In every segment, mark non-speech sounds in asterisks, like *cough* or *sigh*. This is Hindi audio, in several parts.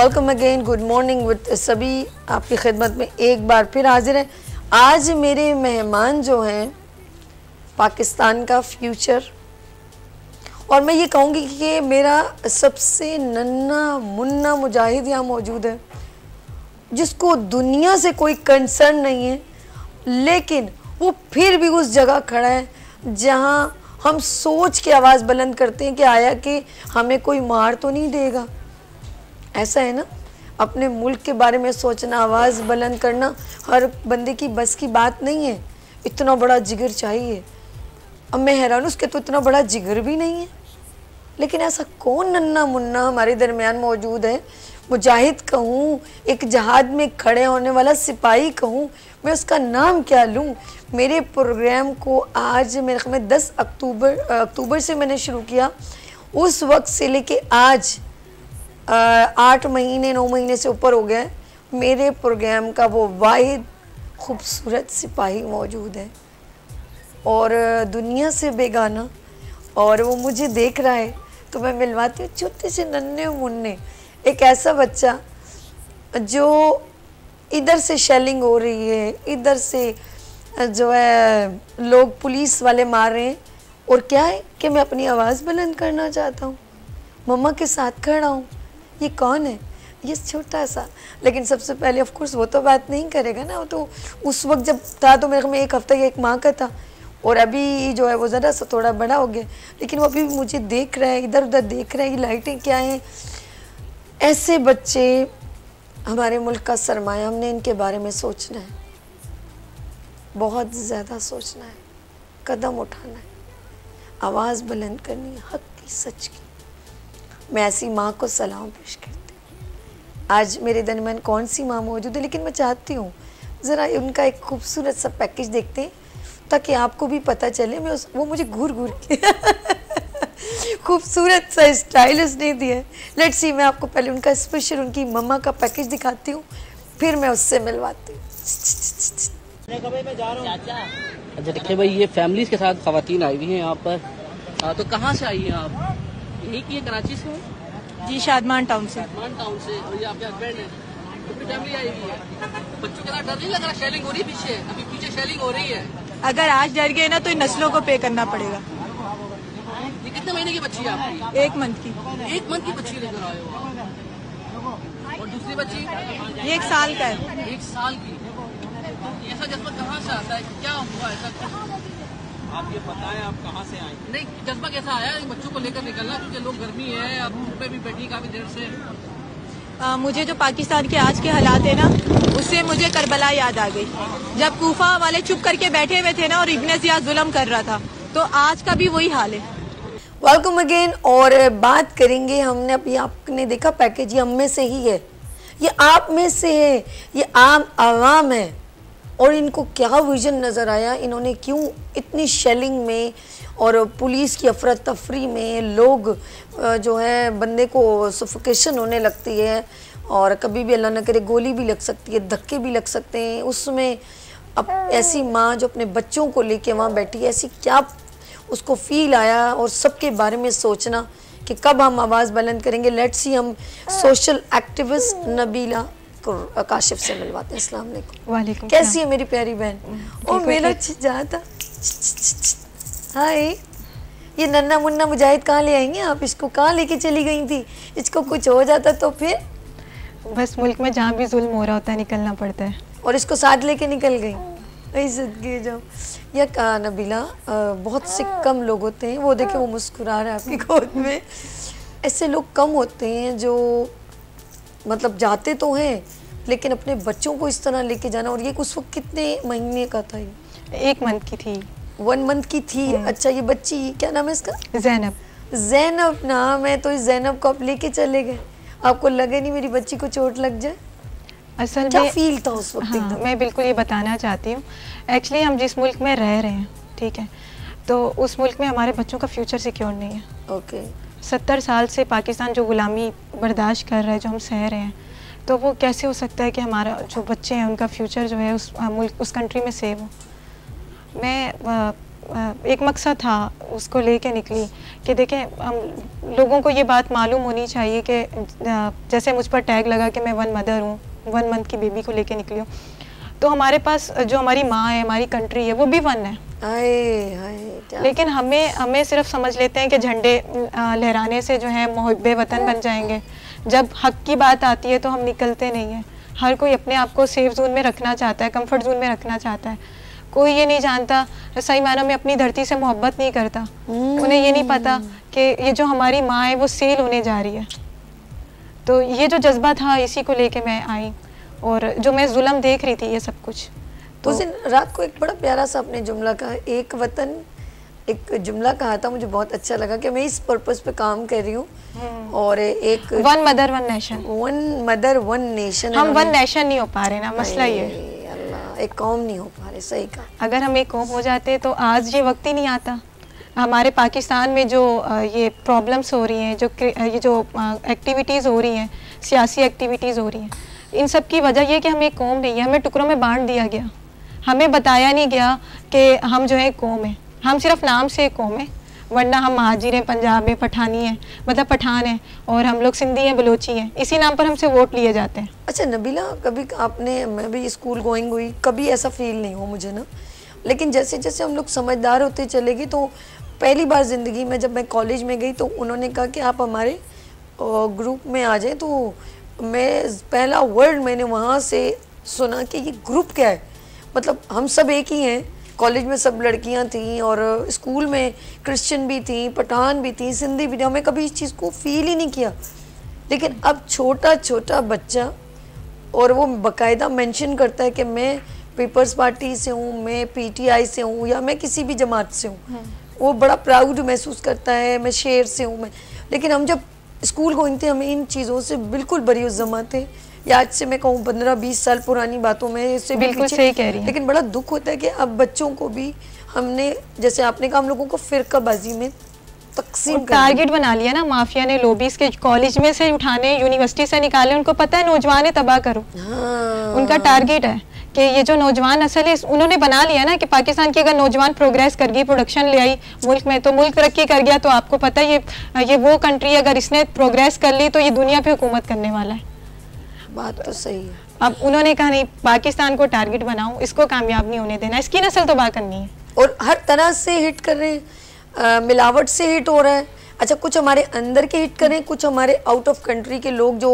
Welcome again good morning with सभी आपकी खिदमत में एक बार फिर हाजिर है आज मेरे मेहमान जो हैं पाकिस्तान का फ्यूचर और मैं ये कहूँगी कि ये मेरा सबसे नन्ना मुन्ना मुजाहिद यहाँ मौजूद है जिसको दुनिया से कोई कंसर्न नहीं है लेकिन वो फिर भी उस जगह खड़ा है जहाँ हम सोच के आवाज़ बुलंद करते हैं कि आया कि हमें कोई मार तो नहीं देगा ऐसा है ना अपने मुल्क के बारे में सोचना आवाज़ बुलंद करना हर बंदे की बस की बात नहीं है इतना बड़ा जिगर चाहिए अब मैं हैरान उसके तो इतना बड़ा जिगर भी नहीं है लेकिन ऐसा कौन नन्ना मुन्ना हमारे दरमियान मौजूद है मुजाहिद कहूँ एक जहाद में खड़े होने वाला सिपाही कहूँ मैं उसका नाम क्या लूँ मेरे प्रोग्राम को आज मेरे ख्याल में दस अक्टूबर अक्टूबर से मैंने शुरू किया उस वक्त से लेके आज आठ महीने नौ महीने से ऊपर हो गए मेरे प्रोग्राम का वो वाद खूबसूरत सिपाही मौजूद है और दुनिया से बेगाना और वो मुझे देख रहा है तो मैं मिलवाती हूँ छोटे से नन्हे मुन्ने एक ऐसा बच्चा जो इधर से शेलिंग हो रही है इधर से जो है लोग पुलिस वाले मार रहे हैं और क्या है कि मैं अपनी आवाज़ बुलंद करना चाहता हूँ मम्मा के साथ खड़ा हूँ ये कौन है ये छोटा सा लेकिन सबसे पहले ऑफ कोर्स वो तो बात नहीं करेगा ना वो तो उस वक्त जब था तो मेरे में एक हफ्ता या एक माँ का था और अभी जो है वो ज़रा सा थोड़ा बड़ा हो गया लेकिन वो अभी मुझे देख रहा है इधर उधर देख रहा है ये लाइटें क्या हैं ऐसे बच्चे हमारे मुल्क का सरमाया हमने इनके बारे में सोचना है बहुत ज़्यादा सोचना है कदम उठाना है आवाज़ बुलंद करनी है हक की सच की मैं ऐसी माँ को सलाम पेश करती हूँ आज मेरे दरमियान कौन सी माँ मौजूद है लेकिन मैं चाहती हूँ ज़रा उनका एक खूबसूरत सा पैकेज देखते हैं ताकि आपको भी पता चले मैं उस वो मुझे घूर घूर के *laughs* खूबसूरत सा स्टाइल उसने दिया लेट सी मैं आपको पहले उनका स्पेशल उनकी मम्मा का पैकेज दिखाती हूँ फिर मैं उससे मिलवाती हूँ अच्छा देखिए भाई ये फैमिली के साथ खातन आई हुई हैं यहाँ पर आ, हाँ, तो कहाँ से आई हैं आप यही की है कराची से जी शादमान टाउन से शादमान टाउन से और ये आपके हस्बैंड है पूरी तो फैमिली आई हुई है बच्चों के साथ डर नहीं लग रहा शेलिंग हो रही है पीछे अभी पीछे शेलिंग हो रही है अगर आज डर गए ना तो इन नस्लों को पे करना पड़ेगा ये कितने महीने की बच्ची है आपकी एक मंथ की एक मंथ की बच्ची लेकर आए हो और दूसरी बच्ची ये एक साल का है एक साल की तो ऐसा जज्बा कहाँ से आता है क्या हुआ ऐसा आप ये बताएं आप कहाँ से आए नहीं जज्बा कैसा आया बच्चों को लेकर निकलना क्योंकि लोग गर्मी है अब धूप में भी बैठी काफी देर से आ, मुझे जो पाकिस्तान के आज के हालात है ना उससे मुझे करबला याद आ गई जब कोफा वाले चुप करके बैठे हुए थे ना और इबन जिया जुलम कर रहा था तो आज का भी वही हाल है वेलकम अगेन और बात करेंगे हमने अभी आपने देखा पैकेज ये हम में से ही है ये आप में से है ये आम आवाम है और इनको क्या विजन नज़र आया इन्होंने क्यों इतनी शेलिंग में और पुलिस की अफरा तफरी में लोग जो है बंदे को सफोकेशन होने लगती है और कभी भी अल्लाह न करे गोली भी लग सकती है धक्के भी लग सकते हैं उसमें अब ऐसी माँ जो अपने बच्चों को लेके वहाँ बैठी है ऐसी क्या उसको फील आया और सबके बारे में सोचना कि कब हम आवाज़ बुलंद करेंगे लेट्स सी हम सोशल एक्टिविस्ट नबीला काशिफ से मिलवाते हैं अस्सलाम वालेकुम कैसी है मेरी प्यारी बहन ओ मेरा था हाय ये नन्ना मुन्ना मुजाहिद कहाँ ले आएंगे आप इसको कहाँ लेके चली गई थी इसको कुछ हो जाता तो फिर बस मुल्क में जहाँ भी जुल्म हो रहा होता है निकलना पड़ता है और इसको साथ लेके निकल गई इज्जत जाओ या नबीला बहुत से कम लोग होते हैं वो देखे वो मुस्कुरा रहा है आपकी गोद में ऐसे लोग कम होते हैं जो मतलब जाते तो हैं लेकिन अपने बच्चों को इस तरह लेके जाना और ये उस वक्त कितने महीने का था ये एक मंथ की थी वन मंथ की थी हम्म। अच्छा ये बच्ची क्या नाम है इसका जैनब जैनब नाम है तो इस जैनब को आप लेके चले गए आपको लगे नहीं मेरी बच्ची को चोट लग जाए असल क्या में फील था उस वक्त हाँ, मैं बिल्कुल ये बताना चाहती हूँ एक्चुअली हम जिस मुल्क में रह रहे हैं ठीक है तो उस मुल्क में हमारे बच्चों का फ्यूचर सिक्योर नहीं है ओके okay. सत्तर साल से पाकिस्तान जो ग़ुलामी बर्दाश्त कर रहा है जो हम सह रहे हैं तो वो कैसे हो सकता है कि हमारा जो बच्चे हैं उनका फ्यूचर जो है उस मुल्क उस कंट्री में सेव हो मैं आ, आ, एक मकसद था उसको ले कर निकली कि देखें हम लोगों को ये बात मालूम होनी चाहिए कि जैसे मुझ पर टैग लगा कि मैं वन मदर हूँ वन मंथ की बेबी को लेके निकली हूँ तो हमारे पास जो हमारी माँ है हमारी कंट्री है वो भी वन है आए, आए, लेकिन हमें हमें सिर्फ समझ लेते हैं कि झंडे लहराने से जो है महब वतन बन जाएंगे जब हक की बात आती है तो हम निकलते नहीं हैं हर कोई अपने आप को सेफ जोन में रखना चाहता है कंफर्ट जोन में रखना चाहता है कोई ये नहीं जानता सही मानो में अपनी धरती से मोहब्बत नहीं करता हम्म। उन्हें ये नहीं पता कि ये जो हमारी माँ है वो सेल होने जा रही है तो ये जो जज्बा था इसी को लेके मैं आई और जो मैं जुलम देख रही थी ये सब कुछ तो उस रात को एक बड़ा प्यारा सा अपने जुमला का एक वतन एक जुमला कहा था मुझे बहुत अच्छा लगा कि मैं इस पर्पस पे काम कर रही हूँ हम्म। और एक one mother one nation one mother one nation हम वन नेशन नहीं हो पा रहे ना मसला ये अल्लाह एक कौम नहीं हो पा रहे सही कहा अगर हम एक कौम हो जाते तो आज ये वक्त ही नहीं आता हमारे पाकिस्तान में जो ये प्रॉब्लम्स हो रही हैं जो ये जो एक्टिविटीज़ हो रही हैं सियासी एक्टिविटीज़ हो रही हैं इन सब की वजह यह कि हम एक कौम नहीं है हमें टुकड़ों में बांट दिया गया हमें बताया नहीं गया कि हम जो है कौम है हम सिर्फ नाम से कौम है वरना हम महाजिर हैं पंजाब में पठानी हैं मतलब पठान हैं और हम लोग सिंधी हैं बलोची हैं इसी नाम पर हमसे वोट लिए जाते हैं अच्छा नबीला कभी आपने मैं भी स्कूल गोइंग हुई कभी ऐसा फील नहीं हो मुझे ना लेकिन जैसे जैसे हम लोग समझदार होते चले गए तो पहली बार ज़िंदगी में जब मैं कॉलेज में गई तो उन्होंने कहा कि आप हमारे ग्रुप में आ जाए तो मैं पहला वर्ड मैंने वहाँ से सुना कि ये ग्रुप क्या है मतलब हम सब एक ही हैं कॉलेज में सब लड़कियां थीं और स्कूल में क्रिश्चियन भी थीं पठान भी थीं सिंधी भी थी हमें कभी इस चीज़ को फील ही नहीं किया लेकिन अब छोटा छोटा बच्चा और वो बकायदा मेंशन करता है कि मैं पीपल्स पार्टी से हूँ मैं पीटीआई से हूँ या मैं किसी भी जमात से हूँ हाँ। वो बड़ा प्राउड महसूस करता है मैं शेर से हूँ मैं लेकिन हम जब स्कूल गोइंग थे हमें इन चीज़ों से बिल्कुल बरी उस जमा थे या आज से मैं कहूँ पंद्रह बीस साल पुरानी बातों में इससे बिल्कुल सही कह रही है लेकिन बड़ा दुख होता है कि अब बच्चों को भी हमने जैसे आपने कहा हम लोगों को फिरकाबाजी में तकसीम टारगेट बना लिया ना माफिया ने लोबीज के कॉलेज में से उठाने यूनिवर्सिटी से निकाले उनको पता है नौजवान तबाह करो हाँ। उनका टारगेट है कि ये जो नौजवान असल है उन्होंने बना लिया ना कि पाकिस्तान की अगर नौजवान प्रोग्रेस कर गई प्रोडक्शन ले आई मुल्क में तो मुल्क तरक्की कर गया तो आपको पता है ये ये वो कंट्री अगर इसने प्रोग्रेस कर ली तो ये दुनिया पे हुकूमत करने वाला है बात तो सही है अब उन्होंने कहा नहीं पाकिस्तान को टारगेट बनाऊ इसको कामयाब नहीं होने देना इसकी नस्ल तो बात करनी है और हर तरह से हिट कर रहे हैं मिलावट से हिट हो रहा है अच्छा कुछ हमारे अंदर के हिट करें कुछ हमारे आउट ऑफ कंट्री के लोग जो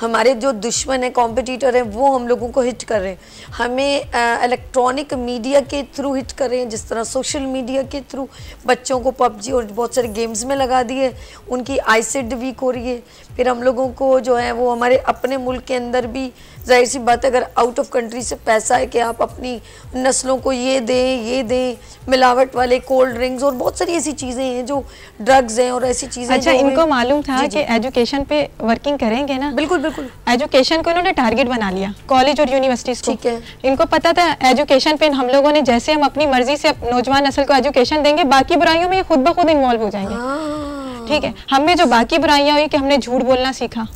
हमारे जो दुश्मन हैं कॉम्पिटिटर हैं वो हम लोगों को हिट कर रहे हैं हमें इलेक्ट्रॉनिक मीडिया के थ्रू हिट कर रहे हैं जिस तरह सोशल मीडिया के थ्रू बच्चों को पबजी और बहुत सारे गेम्स में लगा दिए उनकी आईसेड वीक हो रही है फिर हम लोगों को जो है वो हमारे अपने मुल्क के अंदर भी जाहिर सी बात अगर आउट ऑफ कंट्री से पैसा है कि आप अपनी नस्लों को ये दें ये दें मिलावट वाले कोल्ड ड्रिंक्स और बहुत सारी ऐसी चीज़ें हैं जो ड्रग्स हैं और ऐसी चीज़ें अच्छा इनको मालूम था कि एजुकेशन पे वर्किंग करेंगे ना बिल्कुल बिल्कुल एजुकेशन को इन्होंने टारगेट बना लिया कॉलेज और यूनिवर्सिटीज ठीक है इनको पता था एजुकेशन पे हम लोगों ने जैसे हम अपनी मर्जी से नौजवान नस्ल को एजुकेशन देंगे बाकी बुराइयों में खुद ब खुद इन्वॉल्व हो जाएंगे हाँ। ठीक है हमें जो बाकी बुराइयाँ हुई कि हमने झूठ बोलना सीखा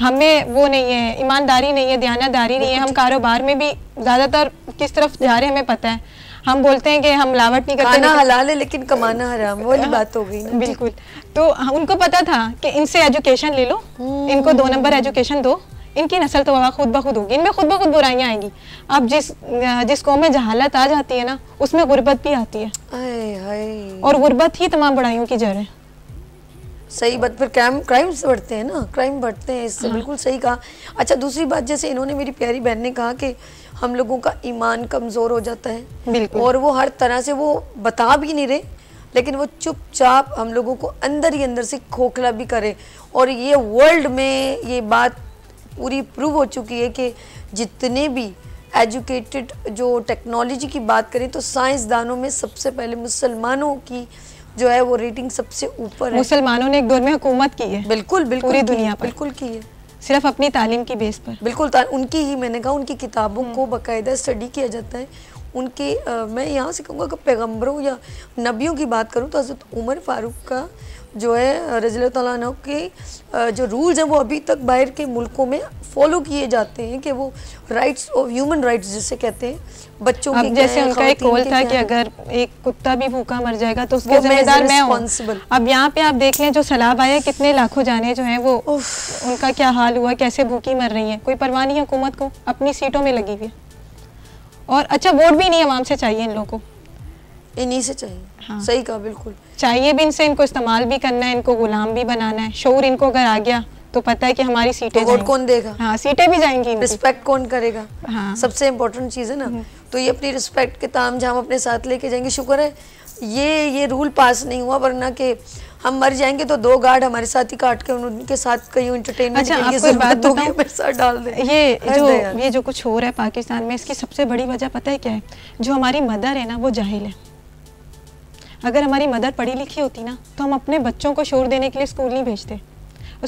हमें वो नहीं है ईमानदारी नहीं है दयानादारी नहीं है हम कारोबार में भी ज़्यादातर किस तरफ जा रहे हैं हमें पता है हम बोलते हैं कि हम लावट नहीं करते खाना हलाल है लेकिन कमाना हराम वाली बात हो गई बिल्कुल तो हाँ, उनको पता था कि इनसे एजुकेशन ले लो हम्म। इनको दो नंबर एजुकेशन दो इनकी नस्ल तो वहाँ खुद ब खुद होगी इनमें खुद ब खुद बुराइयाँ आएंगी अब जिस जिस कौम में जहालत आ जाती है ना उसमें गुर्बत भी आती है और गुर्बत ही तमाम बुराइयों की जड़ है सही बात फिर क्राइम क्राइम्स बढ़ते हैं ना क्राइम बढ़ते हैं इससे हाँ। बिल्कुल सही कहा अच्छा दूसरी बात जैसे इन्होंने मेरी प्यारी बहन ने कहा कि हम लोगों का ईमान कमज़ोर हो जाता है और वो हर तरह से वो बता भी नहीं रहे लेकिन वो चुपचाप हम लोगों को अंदर ही अंदर से खोखला भी करे और ये वर्ल्ड में ये बात पूरी प्रूव हो चुकी है कि जितने भी एजुकेटेड जो टेक्नोलॉजी की बात करें तो साइंसदानों में सबसे पहले मुसलमानों की जो है वो रेटिंग सबसे ऊपर है मुसलमानों ने एक दौर में हुकूमत की है बिल्कुल बिल्कुल पूरी दुनिया पर बिल्कुल की है सिर्फ अपनी तालीम की बेस पर बिल्कुल उनकी ही मैंने कहा उनकी किताबों हम्म। को बाकायदा स्टडी किया जाता है उनके आ, मैं यहाँ से कहूँगा कि पैगम्बरों या नबियों की बात करूँ तो हज़रत उमर फारूक का जो है रजील तु के जो रूल्स हैं वो अभी तक बाहर के मुल्कों में फॉलो किए जाते हैं कि वो राइट्स ऑफ ह्यूमन राइट्स जिसे कहते हैं बच्चों की जैसे उनका एक कॉल था कि अगर एक कुत्ता भी भूखा मर जाएगा तो उसके जिम्मेदार मैं हूँ अब यहाँ पे आप देख लें जो सैलाब आया कितने लाखों जाने जो हैं वो उनका क्या हाल हुआ कैसे भूखी मर रही हैं कोई परवाह नहीं हुकूमत को अपनी सीटों में लगी हुई और अच्छा वोट भी नहीं आवाम से चाहिए इन लोगों को इन्हीं से चाहिए हाँ। सही कहा बिल्कुल चाहिए भी इनसे इनको इस्तेमाल भी करना है इनको गुलाम भी बनाना है शोर इनको अगर आ गया तो पता है कि हमारी सीटें तो वोट कौन देगा हाँ सीटें भी जाएंगी रिस्पेक्ट कौन करेगा हाँ। सबसे इम्पोर्टेंट चीज़ है ना हम्म। तो ये अपनी रिस्पेक्ट के ताम झाम अपने साथ लेके जाएंगे शुक्र है ये ये रूल पास नहीं हुआ वरना के हम मर जाएंगे तो दो गार्ड हमारे साथ ही काट के उनके साथ कहीं इंटरटेनमेंट अच्छा, डाल दे ये जो ये जो कुछ हो रहा है पाकिस्तान में इसकी सबसे बड़ी वजह पता है क्या है जो हमारी मदर है ना वो जाहिल है अगर हमारी मदर पढ़ी लिखी होती ना तो हम अपने बच्चों को शोर देने के लिए स्कूल नहीं भेजते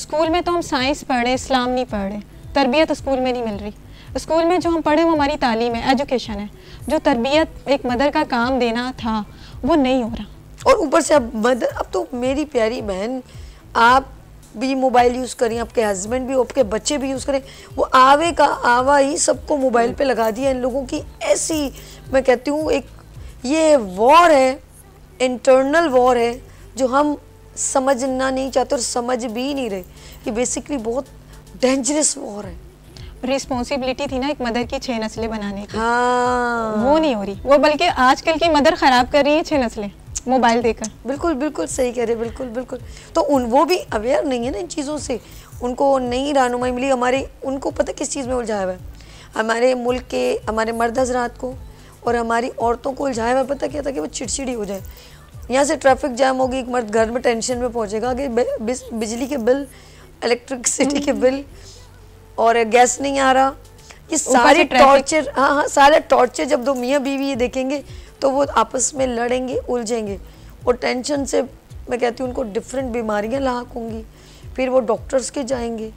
स्कूल में तो हम साइंस पढ़ रहे इस्लाम नहीं पढ़ रहे तरबियत स्कूल में नहीं मिल रही स्कूल में जो हम पढ़े वो हमारी तालीम है एजुकेशन है जो तरबियत एक मदर का काम देना था वो नहीं हो रहा और ऊपर से अब मदर अब तो मेरी प्यारी बहन आप भी मोबाइल यूज़ करें आपके हस्बैंड भी आपके बच्चे भी यूज़ करें वो आवे का आवा ही सबको मोबाइल पे लगा दिया इन लोगों की ऐसी मैं कहती हूँ एक ये वॉर है इंटरनल वॉर है जो हम समझना नहीं चाहते और समझ भी नहीं रहे कि बेसिकली बहुत डेंजरस वॉर है रिस्पॉन्सिबिलिटी थी ना एक मदर की छह नस्लें बनाने की हाँ वो नहीं हो रही वो बल्कि आजकल की मदर खराब कर रही है छह नस्लें मोबाइल देकर बिल्कुल बिल्कुल सही कह रहे बिल्कुल बिल्कुल तो उन वो भी अवेयर नहीं है ना इन चीज़ों से उनको नई रहनुमाई मिली हमारे उनको पता किस चीज़ में उलझाया हुआ है हमारे मुल्क के हमारे मर्द हजरात को और हमारी औरतों को उलझाए हमें पता क्या था कि वो चिड़चिड़ी हो जाए यहाँ से ट्रैफिक जाम होगी एक मर्द घर में टेंशन में पहुँचेगा कि बिजली के बिल इलेक्ट्रिसिटी के हम्म। बिल और गैस नहीं आ रहा ये सारे टॉर्चर हाँ हाँ सारे टॉर्चर जब दो मियाँ बीवी ये देखेंगे तो वो आपस में लड़ेंगे उलझेंगे और टेंशन से मैं कहती हूँ उनको डिफरेंट बीमारियाँ लाक होंगी फिर वो डॉक्टर्स के जाएंगे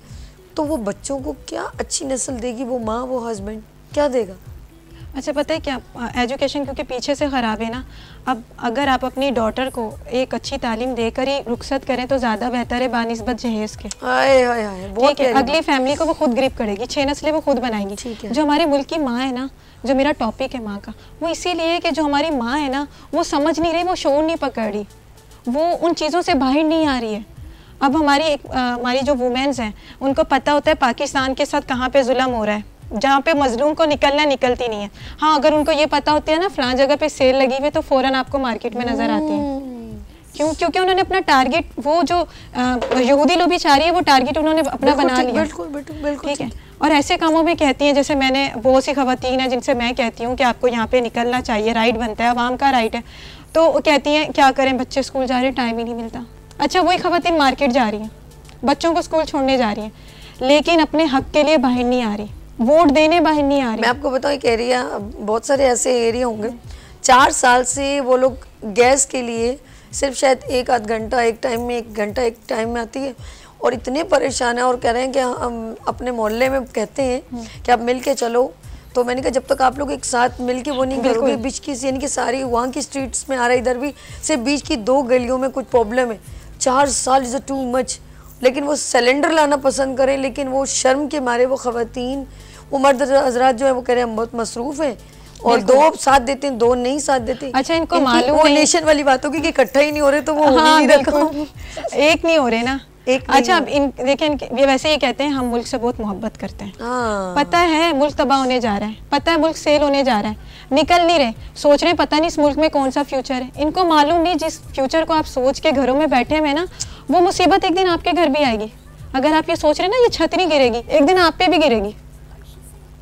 तो वो बच्चों को क्या अच्छी नस्ल देगी वो माँ वो हस्बैंड क्या देगा अच्छा पता है क्या एजुकेशन क्योंकि पीछे से ख़राब है ना अब अगर आप अपनी डॉटर को एक अच्छी तालीम देकर ही रुखसत करें तो ज़्यादा बेहतर है बानस्बत जहेज़ के आए, आए, आए, बहुत है अगली फैमिली को वो खुद ग्रिप करेगी छः नस्लें वो खुद है जो हमारे मुल्क की माँ है ना जो मेरा टॉपिक है माँ का वो इसीलिए कि जो हमारी माँ है ना वो समझ नहीं रही वो शोर नहीं पकड़ रही वो उन चीज़ों से बाहर नहीं आ रही है अब हमारी एक हमारी जो वुमेंस हैं उनको पता होता है पाकिस्तान के साथ कहाँ पे म हो रहा है जहाँ पे मजलूम को निकलना निकलती नहीं है हाँ अगर उनको ये पता होती है ना फलां जगह पे सेल लगी हुई है तो फ़ौरन आपको मार्केट में नज़र आती है hmm. क्यों क्योंकि उन्होंने अपना टारगेट वो जो यहूदी लोग भी चाह रही है वो टारगेट उन्होंने अपना बना लिया बिल्कुल बिल्कुल ठीक है और ऐसे कामों में कहती हैं जैसे मैंने बहुत सी खातन हैं जिनसे मैं कहती हूँ कि आपको यहाँ पे निकलना चाहिए राइट बनता है आवाम का राइट है तो वो कहती हैं क्या करें बच्चे स्कूल जा रहे हैं टाइम ही नहीं मिलता अच्छा वही खातन मार्केट जा रही हैं बच्चों को स्कूल छोड़ने जा रही हैं लेकिन अपने हक के लिए बाहर नहीं आ रही वोट देने बाहर नहीं आ रही मैं आपको बताऊँ एक एरिया बहुत सारे ऐसे एरिया होंगे चार साल से वो लोग गैस के लिए सिर्फ शायद एक आध घंटा एक टाइम में एक घंटा एक टाइम में आती है और इतने परेशान हैं और कह रहे हैं कि हम अपने मोहल्ले में कहते हैं हम्म। कि आप मिल के चलो तो मैंने कहा जब तक आप लोग एक साथ मिल के वो नहीं करोगे बीच की यानी कि सारी वहाँ की स्ट्रीट्स में आ रहा है इधर भी सिर्फ बीच की दो गलियों में कुछ प्रॉब्लम है चार साल इज़ अ टू मच लेकिन वो सिलेंडर लाना पसंद करें लेकिन वो शर्म के मारे वो ख़वातीन वो मर्द हजरात जो है वो कह रहे हैं हम बहुत मसरूफ़ हैं और दो साथ देते हैं दो नहीं साथ देते अच्छा इनको मालूम नेशन वाली होगी कि इकट्ठा ही नहीं हो रहे तो वो हाँ, नहीं रखो एक नहीं हो रहे ना एक अच्छा अब इन देखें ये वैसे ही कहते हैं हम मुल्क से बहुत मोहब्बत करते हैं हाँ। पता है मुल्क तबाह होने जा रहा है पता है मुल्क सेल होने जा रहा है निकल नहीं रहे सोच रहे पता नहीं इस मुल्क में कौन सा फ्यूचर है इनको मालूम नहीं जिस फ्यूचर को आप सोच के घरों में बैठे हुए ना वो मुसीबत एक दिन आपके घर भी आएगी अगर आप ये सोच रहे ना ये छतरी गिरेगी एक दिन आप पे भी गिरेगी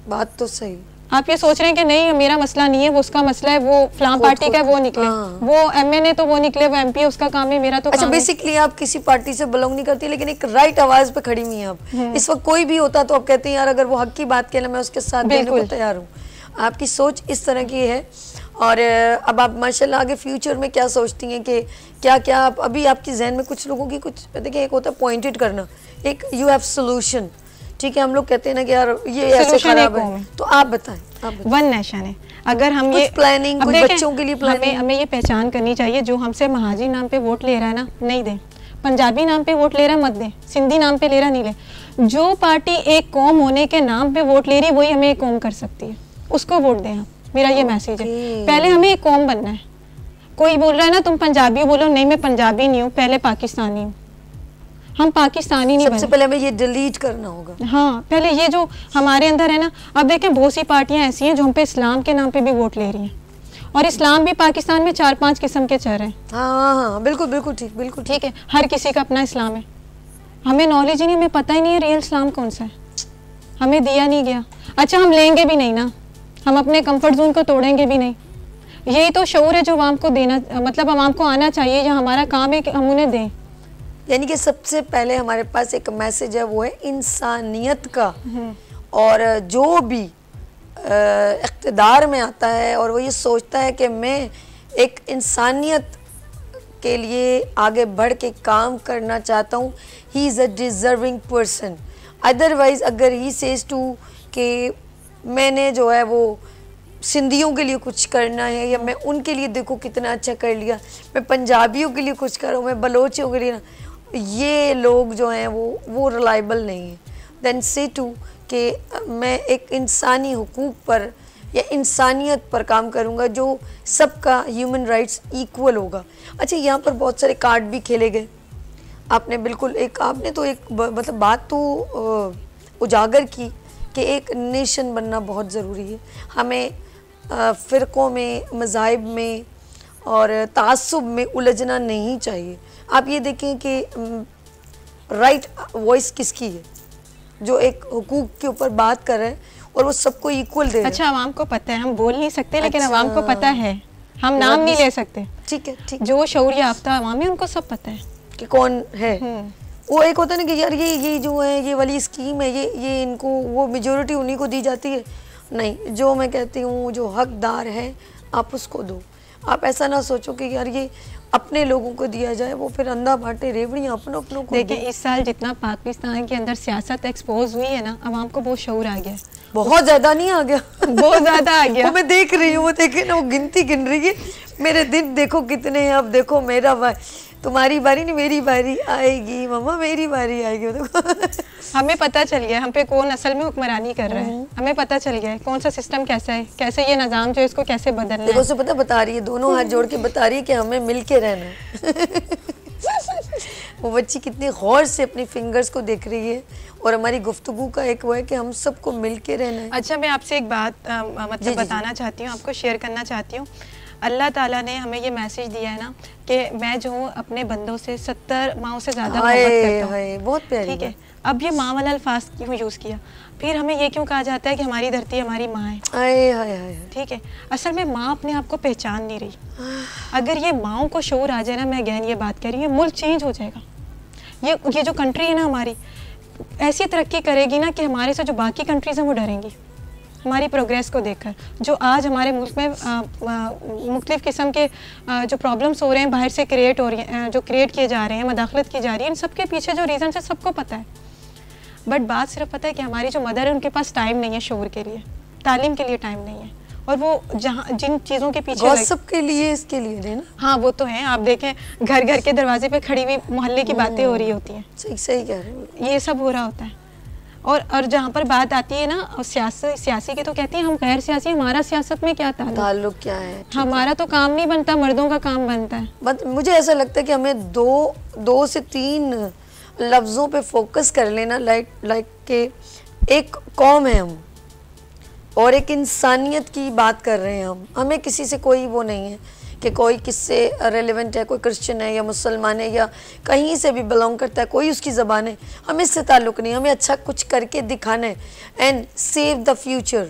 बात तो सही आप ये सोच रहे हैं कि नहीं मेरा मसला नहीं है वो उसका मसला है वो फलां पार्टी का वो निकले हाँ। वो एमएनए तो वो निकले वो एमपी उसका काम है मेरा तो अच्छा बेसिकली आप किसी पार्टी से बिलोंग नहीं करती लेकिन एक राइट आवाज पे खड़ी हुई है आप हम्म। इस वक्त कोई भी होता तो आप कहते हैं यार अगर वो हक की बात कहना मैं उसके साथ तैयार हूँ आपकी सोच इस तरह की है और अब आप माशाल्लाह आगे फ्यूचर में क्या सोचती हैं कि क्या क्या आप अभी आपके जहन में कुछ लोगों की कुछ देखिए एक होता है पॉइंटेड करना एक यू हैव सोल्यूशन ठीक है हम लोग कहते हैं ना कि यार ये ऐसे खराब है तो आप बताएं वन नेशन है अगर हम ये प्लानिंग बच्चों के लिए हमें हमें ये पहचान करनी चाहिए जो हमसे महाजी नाम पे वोट ले रहा है ना नहीं दे पंजाबी नाम पे वोट ले रहा मत दे सिंधी नाम पे ले रहा नहीं ले जो पार्टी एक कौम होने के नाम पे वोट ले रही है वही हमें एक कौम कर सकती है उसको वोट दें मेरा ये मैसेज है पहले हमें एक कौम बनना है कोई बोल रहा है ना तुम पंजाबी बोलो नहीं मैं पंजाबी नहीं हूँ पहले पाकिस्तानी हूँ हम पाकिस्तानी नहीं सबसे पहले हमें ये डिलीट करना होगा हाँ पहले ये जो हमारे अंदर है ना अब देखें बहुत सी पार्टियाँ ऐसी हैं जो हम पे इस्लाम के नाम पे भी वोट ले रही हैं और इस्लाम भी पाकिस्तान में चार पांच किस्म के चेहरे हैं हाँ, हाँ हाँ बिल्कुल बिल्कुल ठीक बिल्कुल ठीक है हर किसी का अपना इस्लाम है हमें नॉलेज ही नहीं हमें पता ही नहीं है रियल इस्लाम कौन सा है हमें दिया नहीं गया अच्छा हम लेंगे भी नहीं ना हम अपने कम्फर्ट जोन को तोड़ेंगे भी नहीं यही तो शौर है जो आवाम को देना मतलब आवाम को आना चाहिए या हमारा काम है कि हम उन्हें दें यानी कि सबसे पहले हमारे पास एक मैसेज है वो है इंसानियत का और जो भी इकतदार में आता है और वो ये सोचता है कि मैं एक इंसानियत के लिए आगे बढ़ के काम करना चाहता हूँ he is a deserving person otherwise अगर ही सेज टू कि मैंने जो है वो सिंधियों के लिए कुछ करना है या मैं उनके लिए देखो कितना अच्छा कर लिया मैं पंजाबियों के लिए कुछ करूँ मैं बलोचियों के लिए ना ये लोग जो हैं वो वो रिलाइबल नहीं हैं दैन से टू कि मैं एक इंसानी हकूक़ पर या इंसानियत पर काम करूँगा जो सबका ह्यूमन राइट्स इक्वल होगा अच्छा यहाँ पर बहुत सारे कार्ड भी खेले गए आपने बिल्कुल एक आपने तो एक मतलब बात तो उजागर की कि एक नेशन बनना बहुत ज़रूरी है हमें फ़िरक़ों में मज़ाहब में और तासुब में उलझना नहीं चाहिए आप ये देखें कि राइट वॉइस किसकी है जो एक हकूक के ऊपर बात कर रहे हैं और वो सबको इक्वल दे अच्छा आवाम को पता है हम बोल नहीं सकते लेकिन आवाम को अच्छा। पता है हम नाम तो नहीं ले सकते ठीक है ठीक जो शौर याफ्ता है उनको सब पता है कि कौन है हम्म। वो एक होता है ना कि यार ये ये जो है ये वाली स्कीम है ये ये इनको वो मेजोरिटी उन्हीं को दी जाती है नहीं जो मैं कहती हूँ जो हकदार है आप उसको दो आप ऐसा ना सोचो कि यार ये अपने लोगों को दिया जाए वो फिर अंधा बांटे रेवड़ियाँ अपनों अपनों को देखिए इस साल जितना पाकिस्तान के अंदर सियासत एक्सपोज हुई है ना आवाम को बहुत शौर आ गया बहुत ज्यादा नहीं आ गया बहुत ज्यादा आ गया *laughs* वो मैं देख रही हूँ वो देखे ना वो गिनती गिन रही है मेरे दिन देखो कितने हैं अब देखो मेरा तुम्हारी बारी नहीं मेरी बारी आएगी मम्मा मेरी बारी आएगी तो- हमें पता चल गया हम पे कौन असल में हुक्मरानी कर रहा है हम्म। हमें पता चल गया है कौन सा सिस्टम कैसा है कैसे ये निज़ाम जो इसको कैसे बदलना देखो है पता बता रही है दोनों हाथ जोड़ के बता रही है कि हमें मिल के रहना *laughs* वो बच्ची कितनी गौर से अपनी फिंगर्स को देख रही है और हमारी गुफ्तगु का एक वो है कि हम सबको मिल के रहना है अच्छा मैं आपसे एक बात मतलब बताना चाहती हूँ आपको शेयर करना चाहती हूँ अल्लाह ताला ने हमें ये मैसेज दिया है ना कि मैं जो हूँ अपने बंदों से सत्तर माओ से ज़्यादा बहुत प्यारी ठीक है अब ये माँ वाला अल्फाज क्यों यूज़ किया फिर हमें ये क्यों कहा जाता है कि हमारी धरती हमारी माँ है ठीक है असल में माँ अपने आप को पहचान नहीं रही अगर ये माओ को शोर आ जाए ना मैं गहन ये बात कर रही हूँ मुल्क चेंज हो जाएगा ये ये जो कंट्री है ना हमारी ऐसी तरक्की करेगी ना कि हमारे से जो बाकी कंट्रीज हैं वो डरेंगी हमारी प्रोग्रेस को देखकर जो आज हमारे मुल्क में मुख्तफ किस्म के आ, जो प्रॉब्लम्स हो रहे हैं बाहर से क्रिएट हो रही हैं जो क्रिएट किए जा रहे हैं मदाखलत की जा रही है इन सब के पीछे जो रीज़न है सबको पता है बट बात सिर्फ पता है कि हमारी जो मदर है उनके पास टाइम नहीं है शोर के लिए तालीम के लिए टाइम नहीं है और वो जहाँ जिन चीज़ों के पीछे सब के लिए इसके लिए ना हाँ वो तो है आप देखें घर घर के दरवाजे पे खड़ी हुई मोहल्ले की बातें हो रही होती हैं सही सही कह रहे हैं ये सब हो रहा होता है और और जहाँ पर बात आती है ना सियासी सियासी की तो कहती है हम गैर सियासी हमारा सियासत में क्या ताल्लुक क्या है हमारा तो काम नहीं बनता मर्दों का काम बनता है बट मुझे ऐसा लगता है कि हमें दो दो से तीन लफ्ज़ों पे फोकस कर लेना लाइक लाइक के एक कौम है हम और एक इंसानियत की बात कर रहे हैं हम हमें किसी से कोई वो नहीं है कि कोई किससे रेलिवेंट है कोई क्रिश्चियन है या मुसलमान है या कहीं से भी बिलोंग करता है कोई उसकी ज़बान है हमें इससे ताल्लुक़ नहीं हमें अच्छा कुछ करके दिखाना है एंड सेव द फ्यूचर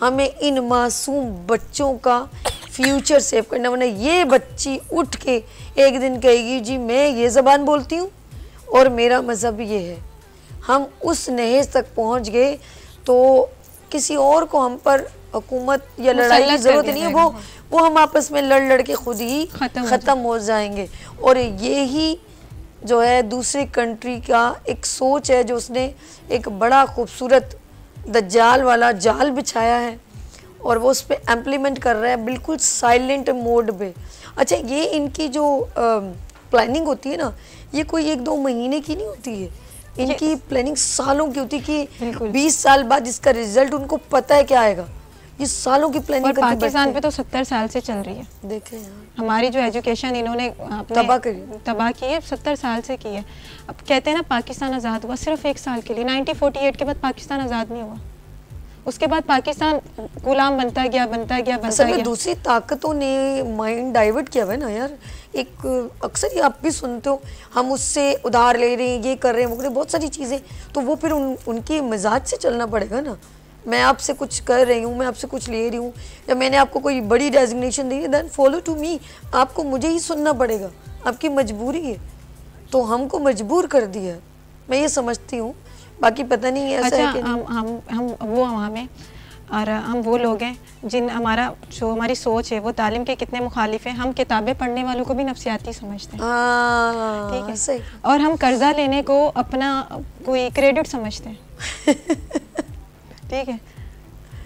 हमें इन मासूम बच्चों का फ्यूचर सेव करना वरना ये बच्ची उठ के एक दिन कहेगी जी मैं ये ज़बान बोलती हूँ और मेरा मज़हब ये है हम उस नहेज तक पहुँच गए तो किसी और को हम पर हुकूमत या लड़ाई की जरूरत नहीं है वो वो हम आपस में लड़ लड़ के खुद ही ख़त्म हो जाएंगे और ये ही जो है दूसरी कंट्री का एक सोच है जो उसने एक बड़ा खूबसूरत जाल वाला जाल बिछाया है और वो उस पर एम्प्लीमेंट कर रहा है बिल्कुल साइलेंट मोड में अच्छा ये इनकी जो प्लानिंग होती है ना ये कोई एक दो महीने की नहीं होती है इनकी प्लानिंग सालों की होती है कि 20 साल बाद इसका रिजल्ट उनको पता है क्या आएगा ये सालों की प्लानिंग करके पाकिस्तान पे तो सत्तर साल से चल रही है देखें यार हमारी जो एजुकेशन इन्होंने तबाह करी तबाह की है सत्तर साल से की है अब कहते हैं ना पाकिस्तान आज़ाद हुआ सिर्फ एक साल के लिए 1948 के बाद पाकिस्तान आज़ाद नहीं हुआ उसके बाद पाकिस्तान गुलाम बनता गया बनता गया बनता गया दूसरी ताकतों ने माइंड डाइवर्ट किया हुआ ना यार एक अक्सर ये आप भी सुनते हो हम उससे उधार ले रहे हैं ये कर रहे हैं वो बहुत सारी चीज़ें तो वो फिर उन उनके मिजाज से चलना पड़ेगा ना मैं आपसे कुछ कर रही हूँ मैं आपसे कुछ ले रही हूँ या मैंने आपको कोई बड़ी डेजिग्नेशन दी है देन फॉलो टू मी आपको मुझे ही सुनना पड़ेगा आपकी मजबूरी है तो हमको मजबूर कर दिया है मैं ये समझती हूँ बाकी पता नहीं ऐसा अच्छा, है कि हम हम हम वो हमें और हम वो लोग हैं जिन हमारा जो हमारी सोच है वो तालीम के कितने मुखालिफ हैं हम किताबें पढ़ने वालों को भी नफसियाती समझते हैं हाँ, ठीक है और हम कर्जा लेने को अपना कोई क्रेडिट समझते हैं *laughs* ठीक है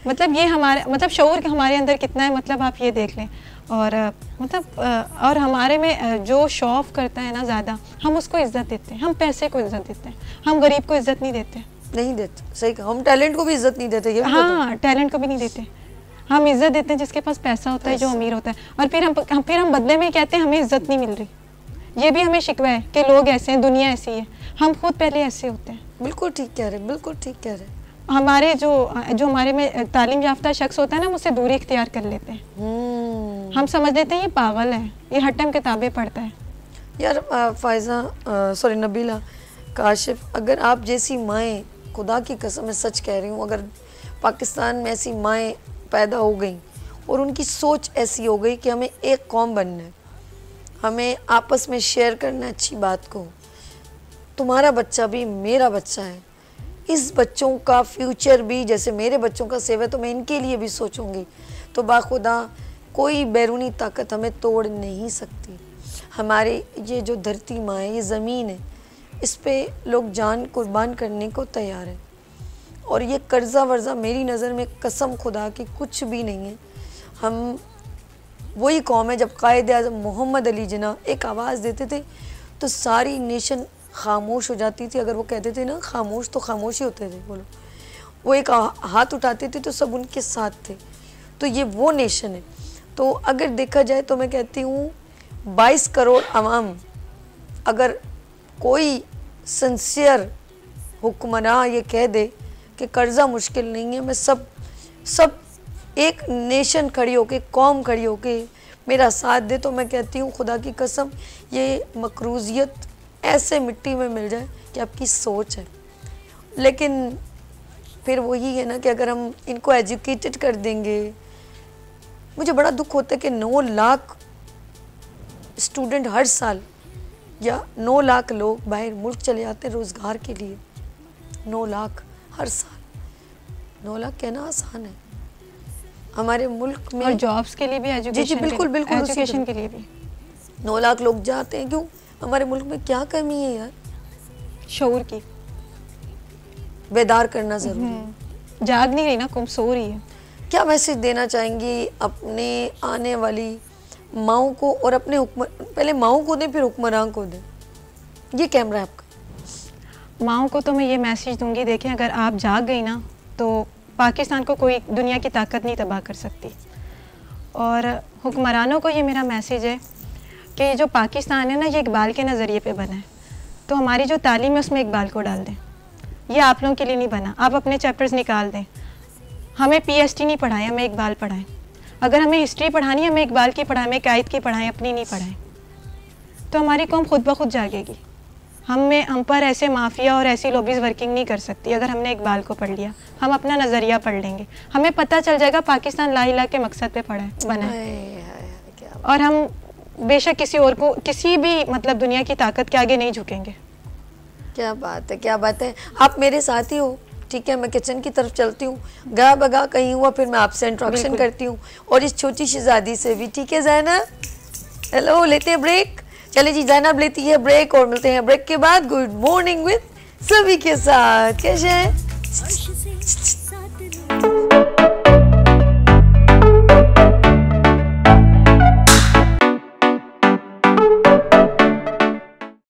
मतलब ये हमारे मतलब शोर के हमारे अंदर कितना है मतलब आप ये देख लें और मतलब और हमारे में जो शो ऑफ करता है ना ज़्यादा हम उसको इज्जत देते हैं हम पैसे को इज्जत देते हैं हम गरीब को इज्जत नहीं देते नहीं देते सही हम टैलेंट को भी इज्जत नहीं देते ये हाँ टैलेंट को भी नहीं देते हम इज्जत देते हैं जिसके पास पैसा होता है जो अमीर होता है और फिर हम फिर हम बदले में कहते हैं हमें इज्जत नहीं मिल रही ये भी हमें शिकवा है कि लोग ऐसे हैं दुनिया ऐसी है हम खुद पहले ऐसे होते हैं बिल्कुल ठीक कह रहे बिल्कुल ठीक कह रहे हमारे जो जो हमारे में तालीम याफ्ता शख्स होता है ना उससे दूरी इख्तियार कर लेते हैं हम्म। हम समझ लेते हैं ये पागल है ये हर टाइम किताबें पढ़ता है यार फायजा सॉरी नबीला काशिफ अगर आप जैसी माएँ खुदा की कसम मैं सच कह रही हूँ अगर पाकिस्तान में ऐसी माएँ पैदा हो गई और उनकी सोच ऐसी हो गई कि हमें एक कौम बनना है हमें आपस में शेयर करना अच्छी बात को तुम्हारा बच्चा भी मेरा बच्चा है इस बच्चों का फ्यूचर भी जैसे मेरे बच्चों का सेव है तो मैं इनके लिए भी सोचूंगी तो बाखुदा कोई बैरूनी ताकत हमें तोड़ नहीं सकती हमारे ये जो धरती माँ है ये ज़मीन है इस पर लोग जान कुर्बान करने को तैयार है और ये कर्जा वर्जा मेरी नज़र में कसम खुदा की कुछ भी नहीं है हम वही कौम है जब कायद अजम मोहम्मद अली जना एक आवाज़ देते थे तो सारी नेशन खामोश हो जाती थी अगर वो कहते थे ना खामोश तो खामोश ही होते थे बोलो वो एक हाथ उठाते थे तो सब उनके साथ थे तो ये वो नेशन है तो अगर देखा जाए तो मैं कहती हूँ बाईस करोड़ आवाम अगर कोई सन्सियर हुक्मरान ये कह दे कि कर्ज़ा मुश्किल नहीं है मैं सब सब एक नेशन खड़ी होके कौम खड़ी होके मेरा साथ दे तो मैं कहती हूँ खुदा की कसम ये मकरूज़ियत ऐसे मिट्टी में मिल जाए कि आपकी सोच है लेकिन फिर वही है ना कि अगर हम इनको एजुकेटेड कर देंगे मुझे बड़ा दुख होता है कि नौ लाख स्टूडेंट हर साल या नौ लाख लोग बाहर मुल्क चले जाते हैं रोज़गार के लिए नौ लाख हर साल नौ लाख कहना आसान है हमारे मुल्क में और जॉब्स के लिए भी एजुकेशन जी जी बिल्कुल बिल्कुल एजुकेशन के लिए भी नौ लाख लोग जाते हैं क्यों हमारे मुल्क में क्या कमी है यार शोर की बेदार करना जरूरी हम्म। जाग नहीं रही ना कम सो रही है क्या मैसेज देना चाहेंगी अपने आने वाली माओ को और अपने पहले माओ को दें फिर हुक्मरान को दें ये कैमरा है आपका माओ को तो मैं ये मैसेज दूंगी देखें अगर आप जाग गई ना तो पाकिस्तान को कोई दुनिया की ताकत नहीं तबाह कर सकती और हुक्मरानों को ये मेरा मैसेज है कि ये जो पाकिस्तान है ना ये इकबाल के नज़रिए पे बना है तो हमारी जो तालीम है उसमें इकबाल को डाल दें ये आप लोगों के लिए नहीं बना आप अपने चैप्टर्स निकाल दें हमें पीएचडी नहीं पढ़ाए हमें इकबाल पढ़ाएं अगर हमें हिस्ट्री पढ़ानी है हमें इकबाल की पढ़ाएं हमें कायद की पढ़ाएं अपनी नहीं पढ़ाएं तो हमारी कौम खुद ब खुद जागेगी हम में हम पर ऐसे माफिया और ऐसी लॉबीज़ वर्किंग नहीं कर सकती अगर हमने इकबाल को पढ़ लिया हम अपना नज़रिया पढ़ लेंगे हमें पता चल जाएगा पाकिस्तान ला के मकसद पे पढ़ा है बना है और हम बेशक किसी और को किसी भी मतलब दुनिया की ताकत के आगे नहीं झुकेंगे क्या बात है क्या बात है आप मेरे साथ ही हो ठीक है मैं किचन की तरफ चलती हूँ गा बगा कहीं हुआ फिर मैं आपसे इंट्रोडक्शन करती हूँ और इस छोटी शहजादी से भी ठीक है जैनब हेलो लेते हैं ब्रेक चले जी जैनब लेती है ब्रेक और मिलते हैं ब्रेक के बाद गुड मॉर्निंग विद सभी के साथ कैसे हैं